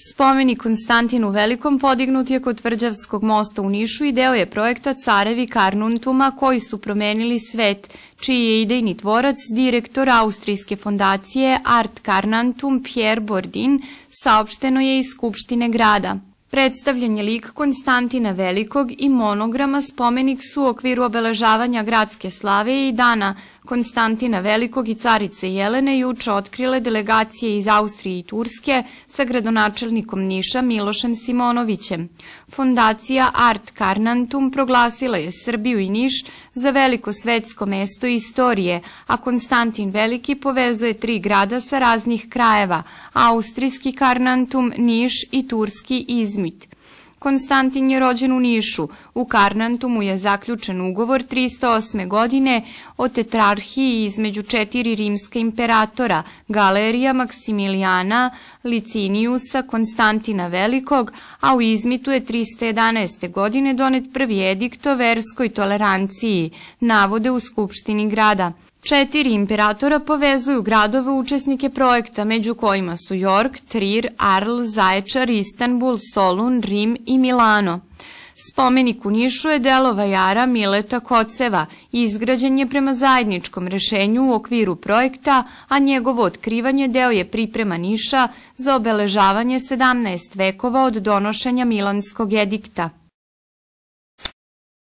Spomenik Konstantinu Velikom podignut je kod Tvrđavskog mosta u Nišu i deo je projekta Carevi Karnuntuma koji su promenili svet, čiji je idejni tvorac direktor Austrijske fondacije Art Karnantum Pierre Bordin, saopšteno je iz Skupštine grada. Predstavljen je lik Konstantina Velikog i monograma spomenik su u okviru obeležavanja gradske slave i dana Konstantina Velikog i carice Jelene juče otkrile delegacije iz Austrije i Turske sa gradonačelnikom Niša Milošem Simonovićem. Fondacija Art Carnantum proglasila je Srbiju i Niš za veliko svetsko mesto istorije, a Konstantin Veliki povezuje tri grada sa raznih krajeva, austrijski Carnantum, Niš i turski Izmir. Izmit. Konstantin je rođen u Nišu. U Karnantu mu je zaključen ugovor 308. godine o tetrarhiji između četiri rimska imperatora, Galerija Maksimilijana, Licinijusa, Konstantina Velikog, a u Izmitu je 311. godine donet prvi edikt o verskoj toleranciji, navode u Skupštini grada. Četiri imperatora povezuju gradove učesnike projekta, među kojima su York, Trir, Arl, Zaječar, Istanbul, Solun, Rim i Milano. Spomenik u Nišu je delo vajara Mileta Koceva, izgrađen je prema zajedničkom rešenju u okviru projekta, a njegovo otkrivanje deo je priprema Niša za obeležavanje 17 vekova od donošenja Milanskog edikta.